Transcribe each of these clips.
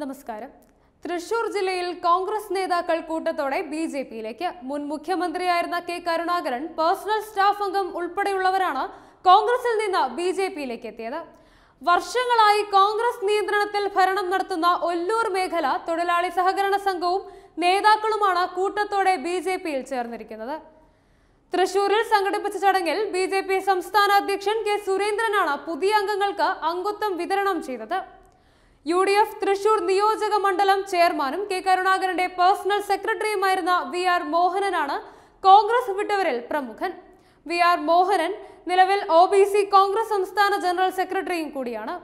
നമസ്കാരം തൃശൂർ ജില്ലയിൽ കോൺഗ്രസ് നേതാക്കൾ കൂട്ടത്തോടെ ബി ജെ പിയിലേക്ക് മുൻ മുഖ്യമന്ത്രിയായിരുന്ന കെ കരുണാകരൻ പേഴ്സണൽ സ്റ്റാഫ് അംഗം ഉൾപ്പെടെയുള്ളവരാണ് കോൺഗ്രസിൽ നിന്ന് ബി ജെ പിയിലേക്ക് എത്തിയത് വർഷങ്ങളായി കോൺഗ്രസ് നിയന്ത്രണത്തിൽ ഭരണം നടത്തുന്ന ഒല്ലൂർ മേഖല തൊഴിലാളി സഹകരണ സംഘവും നേതാക്കളുമാണ് കൂട്ടത്തോടെ ബി ജെ പിയിൽ ചേർന്നിരിക്കുന്നത് തൃശൂരിൽ സംഘടിപ്പിച്ച ചടങ്ങിൽ ബി ജെ പി സംസ്ഥാന അധ്യക്ഷൻ കെ സുരേന്ദ്രനാണ് പുതിയ അംഗങ്ങൾക്ക് അംഗത്വം വിതരണം ചെയ്തത് യു ഡി എഫ് തൃശൂർ നിയോജക മണ്ഡലം ചെയർമാനും കെ കരുണാകരന്റെ പേഴ്സണൽ സെക്രട്ടറിയുമായിരുന്ന വി ആർ മോഹനനാണ് കോൺഗ്രസ് വിട്ടവരിൽ പ്രമുഖൻ വി ആർ മോഹനൻ നിലവിൽ ഒ ബി സി കോൺഗ്രസ് സംസ്ഥാന ജനറൽ സെക്രട്ടറിയും കൂടിയാണ്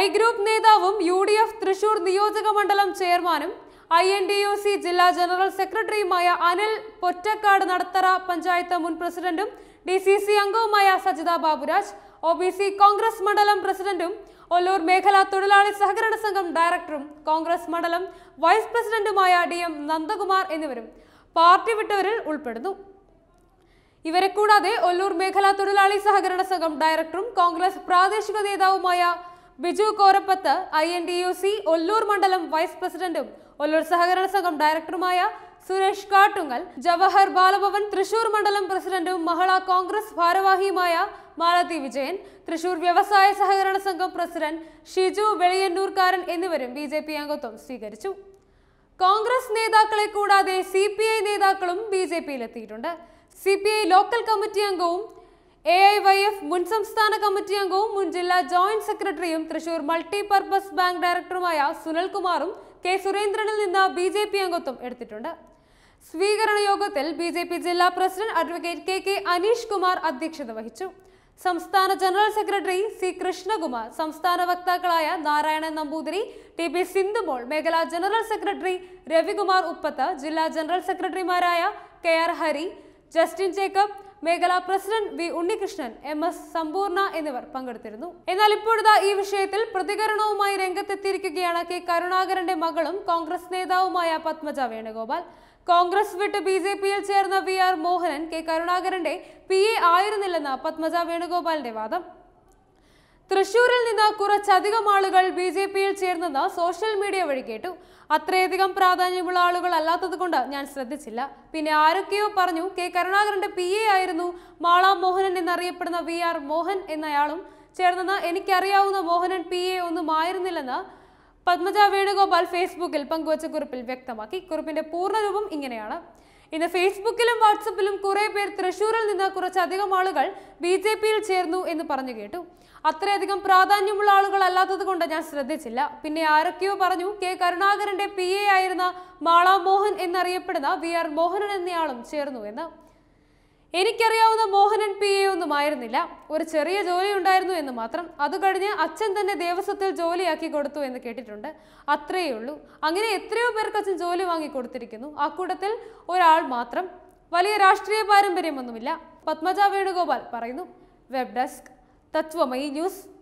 ഐ ഗ്രൂപ്പ് നേതാവും യു ഡി എഫ് തൃശൂർ നിയോജക മണ്ഡലം ചെയർമാനും I N D U C ജില്ലാ ജനറൽ സെക്രട്ടറിയുമായ അനിൽ പൊറ്റക്കാട് നടത്തറ പഞ്ചായത്ത് മുൻ പ്രസിഡന്റും ഡി സി സി അംഗവുമായ Sajitha Baburaj O B C Congress മണ്ഡലം പ്രസിഡന്റും ഒല്ലൂർ മേഖലാ തൊഴിലാളി സഹകരണ സംഘം ഡയറക്ടറും കോൺഗ്രസ് മണ്ഡലം വൈസ് പ്രസിഡന്റുമായ ഡി എം നന്ദകുമാർ എന്നിവരും പാർട്ടി വിട്ടവരിൽ ഉൾപ്പെടുന്നു ഇവരെ കൂടാതെ ഒല്ലൂർ മേഖലാ തൊഴിലാളി സഹകരണ സംഘം ഡയറക്ടറും കോൺഗ്രസ് പ്രാദേശിക നേതാവുമായ Biju Korappath I N D U C Ollur മണ്ഡലം വൈസ് പ്രസിഡന്റും ഒല്ലൂർ സഹകരണ സംഘം ഡയറക്ടറുമായ സുരേഷ് കാട്ടുങ്ങൽ ജവഹർ ബാലഭവൻ തൃശൂർ മണ്ഡലം പ്രസിഡന്റും മഹള കോൺഗ്രസ് ഭാരവാഹിയുമായ മാലതി വിജയൻ തൃശൂർ വ്യവസായ സഹകരണ സംഘം പ്രസിഡന്റ് ഷിജു വെളിയന്നൂർക്കാരൻ എന്നിവരും ബി ജെ പി അംഗത്വം സ്വീകരിച്ചു കോൺഗ്രസ് നേതാക്കളെ കൂടാതെ സി പി ഐ നേതാക്കളും ബി ജെ പിയിലെത്തിയിട്ടുണ്ട് C P I local committee അംഗവും എ ഐ വൈ എഫ് മുൻ സംസ്ഥാന കമ്മിറ്റി അംഗവും മുൻ ജില്ലാ ജോയിന്റ് സെക്രട്ടറിയും തൃശൂർ മൾട്ടിപർപ്പസ് ബാങ്ക് ഡയറക്ടറുമായ സുനിൽകുമാറും കെ സുരേന്ദ്രനിൽ നിന്ന് ബി ജെ പി അംഗത്വം എടുത്തിട്ടുണ്ട് സ്വീകരണ യോഗത്തിൽ ബി ജെ പി ജില്ലാ president advocate K K Aneesh Kumar അധ്യക്ഷത വഹിച്ചു സംസ്ഥാന ജനറൽ സെക്രട്ടറി സി കൃഷ്ണകുമാർ സംസ്ഥാന വക്താക്കളായ നാരായണൻ നമ്പൂതിരി ടി പി സിന്ധുമോൾ മേഖലാ ജനറൽ സെക്രട്ടറി രവികുമാർ ഉപ്പത്ത് ജില്ലാ ജനറൽ സെക്രട്ടറിമാരായ കെ ആർ ഹരി ജസ്റ്റിൻ ജേക്കബ് മേഖലാ president V Unnikrishnan M S Sampoorna എന്നിവർ പങ്കെടുത്തിരുന്നു എന്നാൽ ഇപ്പോഴത്തെ ഈ വിഷയത്തിൽ പ്രതികരണവുമായി രംഗത്തെത്തിയിരിക്കുകയാണ് കെ കരുണാകരന്റെ മകളും കോൺഗ്രസ് നേതാവുമായ പത്മജ വേണുഗോപാൽ കോൺഗ്രസ് വിട്ട് ബി ജെ പിയിൽ ചേർന്ന വി ആർ മോഹനൻ കെ കരുണാകരന്റെ പി എ ആയിരുന്നില്ലെന്ന് പത്മജ വേണുഗോപാലിന്റെ വാദം തൃശൂരിൽ നിന്ന് കുറച്ചധികം ആളുകൾ ബി ജെ പിയിൽ ചേർന്നെന്ന് സോഷ്യൽ മീഡിയ വഴി കേട്ടു അത്രയധികം പ്രാധാന്യമുള്ള ആളുകൾ അല്ലാത്തത് ഞാൻ ശ്രദ്ധിച്ചില്ല പിന്നെ ആരൊക്കെയോ പറഞ്ഞു കെ കരുണാകരന്റെ പി എ ആയിരുന്നു മാള മോഹനൻ എന്നറിയപ്പെടുന്ന വി ആർ മോഹൻ എന്നയാളും ചേർന്നെന്ന് എനിക്കറിയാവുന്ന മോഹനൻ പി എ ഒന്നും ആയിരുന്നില്ലെന്ന് പത്മജ വേണുഗോപാൽ ഫേസ്ബുക്കിൽ പങ്കുവച്ച കുറിപ്പിൽ വ്യക്തമാക്കി കുറിപ്പിന്റെ പൂർണ്ണരൂപം ഇങ്ങനെയാണ് ഇന്ന് ഫേസ്ബുക്കിലും വാട്സപ്പിലും കുറെ പേർ തൃശൂരിൽ നിന്ന് കുറച്ചധികം ആളുകൾ ബി ജെ പിയിൽ ചേർന്നു എന്ന് പറഞ്ഞു കേട്ടു അത്രയധികം പ്രാധാന്യമുള്ള ആളുകൾ അല്ലാത്തത് കൊണ്ട് ഞാൻ ശ്രദ്ധിച്ചില്ല പിന്നെ ആരൊക്കെയോ പറഞ്ഞു കെ കരുണാകരന്റെ പി എ ആയിരുന്ന മാള മോഹൻ എന്നറിയപ്പെടുന്ന വി ആർ മോഹനൻ എന്നയാളും ചേർന്നു എന്ന് എനിക്കറിയാവുന്ന മോഹനൻ പി ഒന്നുമായിരുന്നില്ല ഒരു ചെറിയ ജോലി ഉണ്ടായിരുന്നു എന്ന് മാത്രം അത് കഴിഞ്ഞ് അച്ഛൻ തന്നെ ദേവസ്വത്തിൽ ജോലിയാക്കി കൊടുത്തു എന്ന് കേട്ടിട്ടുണ്ട് അത്രയേ ഉള്ളൂ അങ്ങനെ എത്രയോ പേർക്ക് അച്ഛൻ ജോലി വാങ്ങി കൊടുത്തിരിക്കുന്നു ആ കൂട്ടത്തിൽ ഒരാൾ മാത്രം വലിയ രാഷ്ട്രീയ പാരമ്പര്യമൊന്നുമില്ല പത്മജ വേണുഗോപാൽ പറയുന്നു വെബ് ഡെസ്ക് തത്വമയി ന്യൂസ്